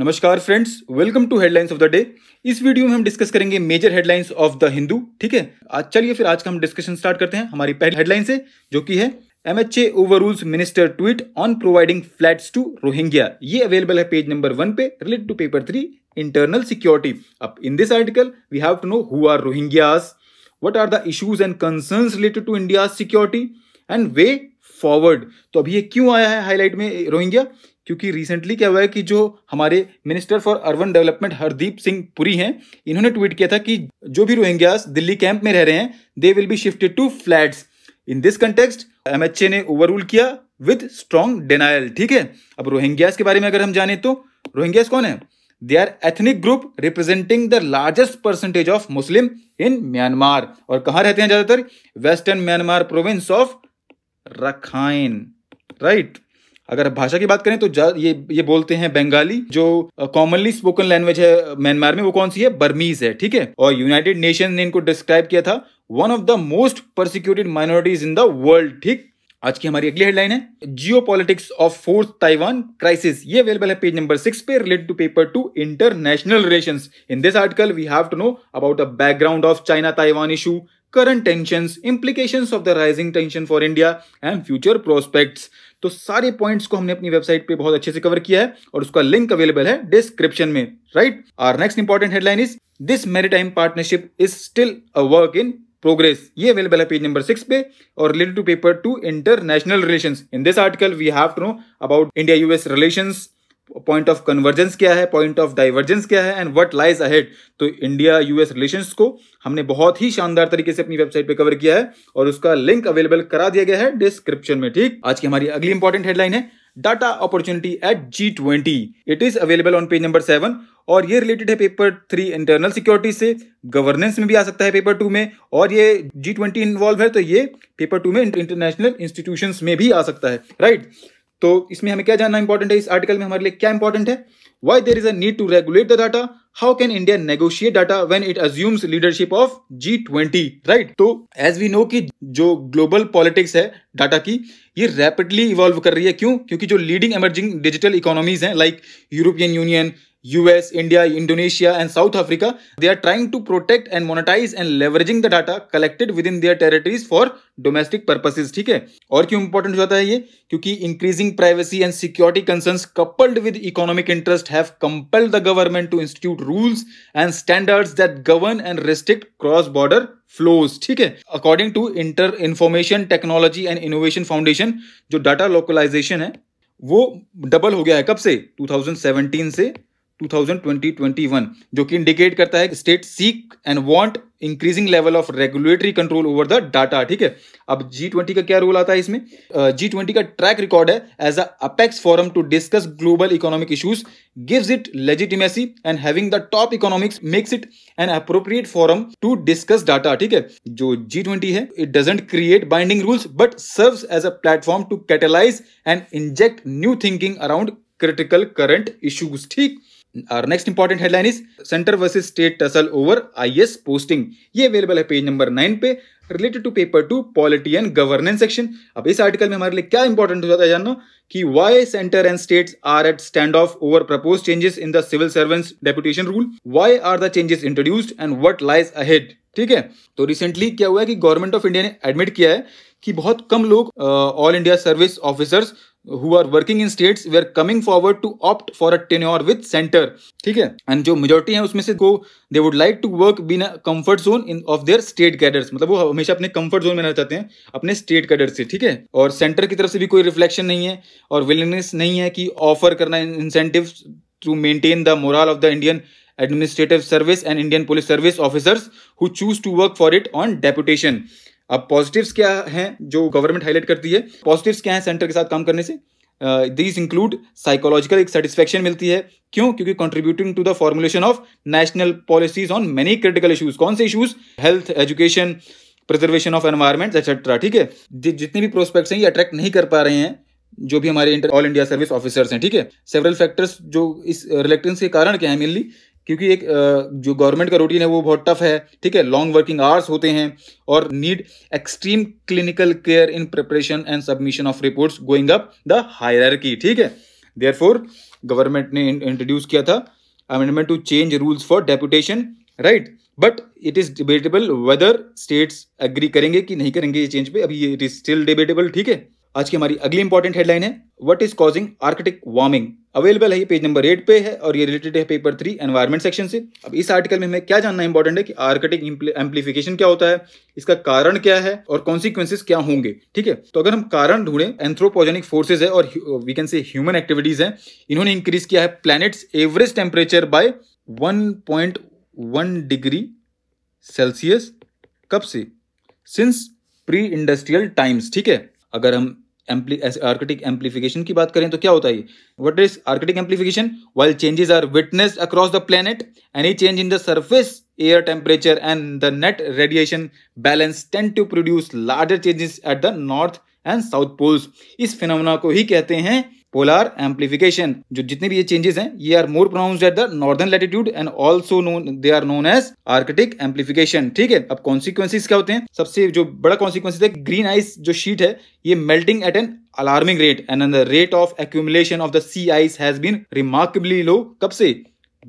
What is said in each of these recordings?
नमस्कार friends welcome to headlines of the day इस video में हम डिस्कस करेंगे major headlines of the Hindu ठीक है आज चलिए फिर आज का हम डिस्कशन स्टार्ट करते हैं हमारी पहली हेडलाइन से जो कि है M H A over rules minister tweet on providing flat to Rohingya ये अवेलेबल है पेज नंबर वन पे related to paper three internal security अब in this article we have to know who are Rohingyas what are the issues and concern related to India security and way forward तो अभी ये क्यों आया है highlight में Rohingya क्योंकि recently क्या हुआ है कि जो हमारे minister for urban development Hardeep Singh Puri हैं इन्होंने ट्वीट किया था कि जो भी रोहिंग्यास दिल्ली कैंप में रह रहे हैं they will be shifted to flats in this H A ने रूल किया विथ स्ट्रॉन्ग डिनाइल ठीक है अब रोहिंग्यास के बारे में अगर हम जाने तो रोहिंग्यास कौन है they are ethnic group representing the largest percentage of Muslim in Myanmar और कहा रहते हैं ज्यादातर western Myanmar province of Rakhine right अगर भाषा की बात करें तो ये ये बोलते हैं बंगाली जो कॉमनली स्पोकन लैंग्वेज है म्यांमार में वो कौन सी है बर्मीज है ठीक है और यूनाइटेड नेशन ने इनको डिस्क्राइब किया था one of the most persecuted minorities in the world ठीक आज की हमारी अगली हेडलाइन है geo politics of fourth Taiwan crisis ये अवेलेबल है पेज नंबर सिक्स पे related to paper two international relation in this article we have to know about a background of China Taiwan issue current tension implication of the rising tension for India and future prospects तो सारे points को हमने अपनी website पे बहुत अच्छे से cover किया है और उसका लिंक अवेलेबल है डिस्क्रिप्शन में right our next important headline is this maritime partnership is still a work in progress ये अवेलेबल है पेज नंबर सिक्स पे और related to paper two international relation in this article we have to know about India US relation point of convergence क्या है point of divergence क्या है and what lies ahead तो India US relations को हमने बहुत ही शानदार तरीके से अपनी वेबसाइट पे कवर किया है और उसका लिंक अवेलेबल करा दिया गया है डिस्क्रिप्शन में ठीक आज की हमारी अगली इंपॉर्टेंट हेडलाइन है data opportunity at G twenty it is available on page number seven और ये रिलेटेड है पेपर थ्री इंटरनल सिक्योरिटी से गवर्नेंस में भी आ सकता है पेपर टू में और ये जी ट्वेंटी इन्वॉल्व है तो ये पेपर टू में इंटरनेशनल इंस्टीट्यूशन में भी आ सकता है राइट right? तो इसमें हमें क्या जानना इंपॉर्टेंट है इस आर्टिकल में हमारे लिए क्या इंपॉर्टेंट है why there is a need to regulate the data how can India negotiate data when it assumes leadership of G twenty right तो एज वी नो की जो ग्लोबल पॉलिटिक्स है डाटा की ये रैपिडली इवॉल्व कर रही है क्यों क्योंकि जो लीडिंग एमर्जिंग डिजिटल इकोनॉमीज हैं like European Union US, India, Indonesia, and South Africa, they are trying to protect and monetize and leveraging the data collected within their territories for domestic purposes ठीक है और क्यों important हो जाता है ये क्योंकि increasing privacy and security concerns coupled with economic interest have compelled the government to institute rules and standards that govern and restrict cross border flows ठीक है according to inter information technology and innovation foundation जो data localization है वो double हो गया है कब से 2017 से 2020-21 जो कि इंडिकेट करता है state seek and want increasing level of regulatory control over the data ठीक है अब जी ट्वेंटी का क्या रोल आता है इसमें जी uh, ट्वेंटी का ट्रैक रिकॉर्ड है as a apex forum to discuss global economic issues gives it legitimacy and having the top economics makes it an appropriate forum to discuss data ठीक है जो G twenty है it doesn't create binding rules but serve as a platform to catalyse and inject new thinking around critical current issues ठीक और next important headline is centre versus state tussle over IAS posting ये available है page number nine पे related to paper two polity and governance section अब इस article में हमारे लिए क्या इंपॉर्टेंट हो जाता है जानना कि why centre and states are at stand off over propose changes in the civil servants deputation rule why are the changes introduced and what lies ahead ठीक है तो रिसेंटली क्या हुआ है कि गवर्नमेंट ऑफ इंडिया ने एडमिट किया है कि बहुत कम लोग all India service officers who who are working in states were coming forward to opt for a tenure with centre ठीक है एंड जो मेजोरिटी है उसमें से go they would like to work been a comfort zone in of their state cadres मतलब वो हमेशा अपने कम्फर्ट जोन में रहना चाहते हैं अपने स्टेट कैडर से ठीक है और सेंटर की तरफ से भी कोई रिफ्लेक्शन नहीं है और विलिंगनेस नहीं है कि ऑफर करना incentive to maintain the morale of the Indian administrative service and Indian police service officers who choose to work for it on deputation अब पॉजिटिव्स क्या हैं जो गवर्नमेंट हाईलाइट करती है पॉजिटिव्स क्या हैं सेंटर के साथ काम करने से दिस इंक्लूड साइकोलॉजिकल एक सेटिस्फेक्शन मिलती है क्यों क्योंकि contributing to the formulation of national policies on many critical issues कौन से issues health education preservation of environment et cetera ठीक है जितने भी प्रोस्पेक्ट्स हैं ये अट्रैक्ट नहीं कर पा रहे हैं जो भी हमारे ऑल इंडिया सर्विस ऑफिसर्स हैं ठीक है सेवरल फैक्टर्स जो इस रिलेक्टेंस के कारण क्या है मेनली क्योंकि एक जो गवर्नमेंट का रूटीन है वो बहुत टफ है ठीक है लॉन्ग वर्किंग आवर्स होते हैं और need extreme clinical care in preparation and submission of reports going up the higher ठीक है फोर गवर्नमेंट ने इंट्रोड्यूस किया था amendment to change rules for deputation right but it is debatable whether states agree करेंगे कि नहीं करेंगे ये चेंज पे अभी इट इज स्टिल डिबेटेबल ठीक है आज की हमारी अगली इंपॉर्टेंट हेडलाइन है what is causing Arctic warming available है ये पेज नंबर एट पे है और ये रिलेटेड है पेपर थ्री एनवायरमेंट सेक्शन से अब इस आर्टिकल में हमें क्या जानना इंपॉर्टेंट है कि आर्कटिक एम्पलीफिकेशन क्या होता है इसका कारण क्या है और कॉन्सिक्वेंसिस क्या होंगे ठीक है तो अगर हम कारण ढूंढे एंथ्रोपोजेनिक फोर्सेज है और we can say human activities है इन्होंने इंक्रीज किया है planet's average temperature by one degree Celsius कब से सिंस प्री इंडस्ट्रियल टाइम्स ठीक है अगर हम आर्किटिक एम्पलीफिकेशन की बात करें तो क्या होता है what is Arctic amplification while changes are witness across the planet any change in the surface air temperature and the net radiation balance tend to produce larger changes at the north and south poles इस phenomena को ही कहते हैं polar amplification जो जितने भी ये changes हैं ये are more pronounced at the northern latitude and also known they are known as Arctic amplification ठीक है अब कॉन्सिक्वेंसिस क्या होते हैं सबसे जो बड़ा कॉन्सिक्वेंसिस है ग्रीन आइस जो शीट है ये melting at an alarming rate and the rate of accumulation of the sea ice has been remarkably low कब से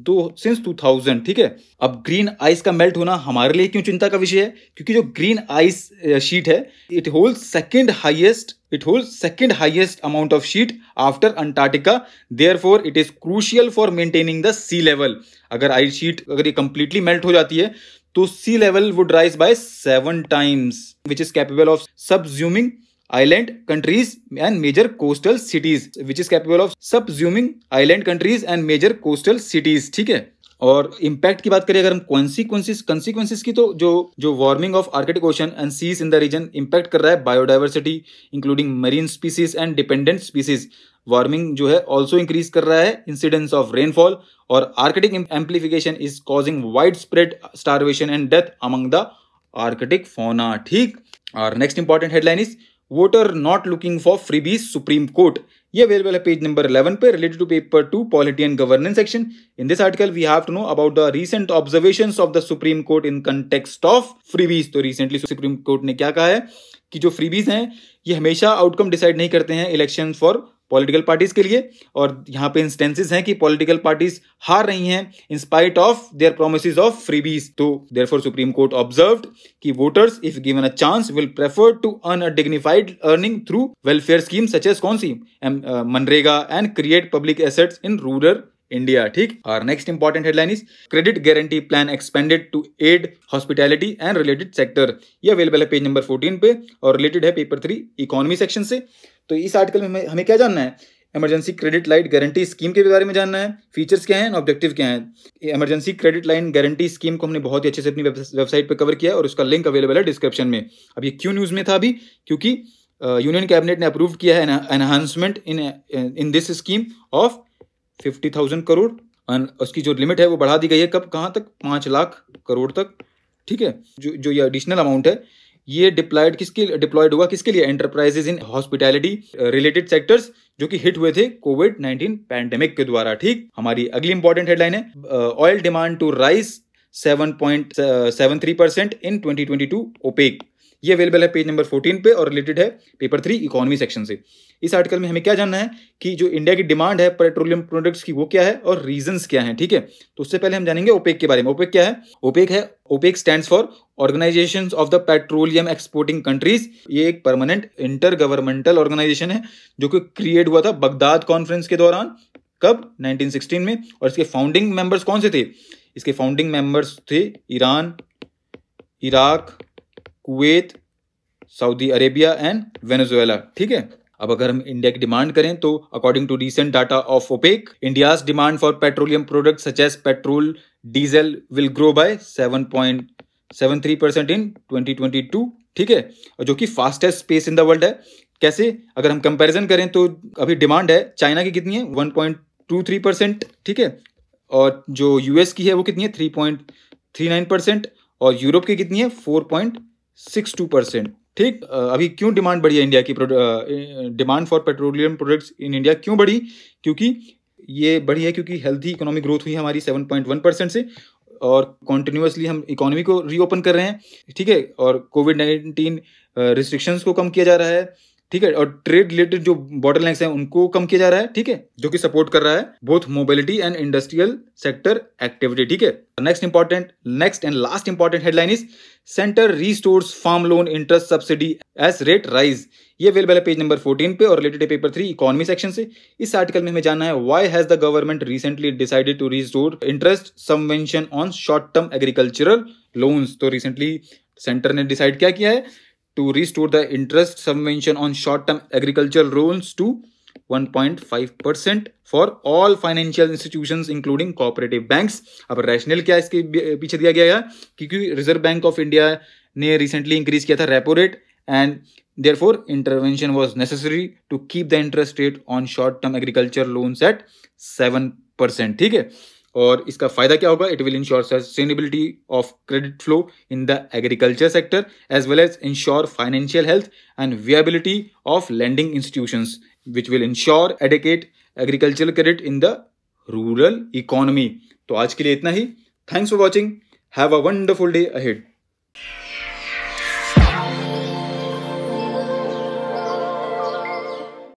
दो सिंस 2000 ठीक है अब ग्रीन आइस का मेल्ट होना हमारे लिए क्यों चिंता का विषय है क्योंकि जो ग्रीन आइस शीट है it hold second highest it hold second highest amount of sheet after Antarctica therefore it is crucial for maintaining the sea level अगर आइस शीट अगर ये कंप्लीटली मेल्ट हो जाती है तो sea level would rise by seven times which is capable of subsuming island countries and major coastal cities which is capable of subsuming island countries and major coastal cities ठीक है और impact की बात करें अगर हम कॉन्सिक्वेंसिस कॉन्सिक्वेंसिस की तो जो जो warming of Arctic ocean and seas in the region impact कर रहा है biodiversity including marine species and dependent species warming जो है ऑल्सो इंक्रीज कर रहा है इंसिडेंस ऑफ रेनफॉल और Arctic amplification is causing wide spread starvation and death among the Arctic fauna ठीक और next important headline is voter not looking for freebies Supreme Court ये available है पेज नंबर 11 पे related to paper two polity and governance section in this article we have to know about the recent observation of the Supreme Court in context of freebies तो recently Supreme Court ने क्या कहा है कि जो freebies हैं ये हमेशा आउटकम डिसाइड नहीं करते हैं इलेक्शन फॉर पॉलिटिकल पार्टीज के लिए और यहाँ पे इंस्टेंसेस हैं कि पॉलिटिकल पार्टीज हार रही हैं in spite of their promise of freebies तो देयरफॉर सुप्रीम कोर्ट ऑब्जर्व कि voters if given a chance will prefer to earn a dignified earning through welfare scheme such as कौन सी मनरेगा and create public assets in rural India ठीक और next important headline is credit guarantee plan expanded to aid hospitality and related sector ये available है page number 14 पे और related है पेपर थ्री इकोनॉमी सेक्शन से. तो इस आर्टिकल में हमें क्या जानना है emergency credit line guarantee scheme के बारे में जानना है फीचर्स क्या हैं ऑब्जेक्टिव क्या है emergency credit line guarantee scheme को हमने बहुत ही अच्छे से अपनी वेबसाइट पर कवर किया और उसका लिंक अवेलेबल है डिस्क्रिप्शन में अब ये क्यों न्यूज़ में था अभी क्योंकि यूनियन uh, कैबिनेट ने अप्रूव किया है enhancement in in this scheme of fifty thousand crore उसकी जो लिमिट है वो बढ़ा दी गई है कब कहाँ तक पाँच लाख करोड़ तक ठीक है जो जो ये एडिशनल अमाउंट है ये डिप्लॉयड किसके डिप्लॉयड हुआ किसके लिए enterprises in hospitality related sectors जो कि हिट हुए थे कोविड नाइन्टीन पैंडेमिक के द्वारा ठीक हमारी अगली इंपॉर्टेंट हेडलाइन है oil demand to rise seven point seven three percent in twenty twenty two OPEC ये अवेलेबल है पेज नंबर फोर्टीन पे और रिलेटेड है पेपर थ्री इकोनॉमी सेक्शन से इस आर्टिकल में हमें क्या जानना है कि जो इंडिया की डिमांड है पेट्रोलियम प्रोडक्ट्स की वो क्या है और रीजंस क्या है ठीक है तो उससे पहले हम जानेंगे ओपेक के बारे में ओपेक क्या है ओपेक है OPEC stand for Organization of the Petroleum Exporting Countries ये एक परमानेंट इंटर गवर्नमेंटल ऑर्गेनाइजेशन है जो कि क्रिएट हुआ था बगदाद कॉन्फ्रेंस के दौरान कब 1916 में और इसके फाउंडिंग मेंबर्स कौन से थे इसके फाउंडिंग मेंबर्स थे Iran Iraq Kuwait Saudi Arabia and Venezuela ठीक है अब अगर हम इंडिया की डिमांड करें तो according to recent data of OPEC India's demand for petroleum product such as petrol diesel will grow by seven seven point three percent in twenty twenty two ठीक है जो कि fastest space in the world है कैसे अगर हम comparison करें तो अभी डिमांड है चाइना की कितनी है one point two three percent ठीक है और जो यूएस की है वो कितनी है three three point nine percent और यूरोप की कितनी है four point six two percent ठीक अभी क्यों डिमांड बढ़ी है इंडिया की demand for petroleum products in India क्यों बढ़ी क्योंकि ये बढ़ी है क्योंकि हेल्थी इकोनॉमिक ग्रोथ हुई हमारी सेवन पॉइंट वन परसेंट से और कॉन्टिन्यूसली हम इकोनॉमी को रीओपन कर रहे हैं ठीक है और कोविड नाइन्टीन रिस्ट्रिक्शंस को कम किया जा रहा है ठीक है और ट्रेड रिलेटेड जो बॉर्डर लाइन है उनको कम किया जा रहा है ठीक है जो कि सपोर्ट कर रहा है both mobility and industrial sector activity ठीक है next important next and last important headline is centre restores farm loan interest subsidy as rate rise ये अवेलेबल है पेज नंबर फोर्टीन पे और related paper three economy section से इस article में हमें जानना है why has the government recently decided to restore interest subvention on short term agricultural loans तो रिसेंटली सेंटर ने डिसाइड क्या किया है to restore the interest subvention on short-term agricultural loans to 1.5% for all financial institution including cooperative banks अब rational क्या इसके पीछे दिया गया है क्योंकि रिजर्व बैंक ऑफ इंडिया ने रिसेंटली इंक्रीज किया था repo rate and therefore intervention was necessary to keep the interest rate on short term agriculture loans at seven percent ठीक है और इसका फायदा क्या होगा it will ensure sustainability of credit flow in the agriculture sector as well as ensure financial health and viability of lending institution which will ensure adequate agricultural credit in the rural economy तो आज के लिए इतना ही thanks for watching have a wonderful day ahead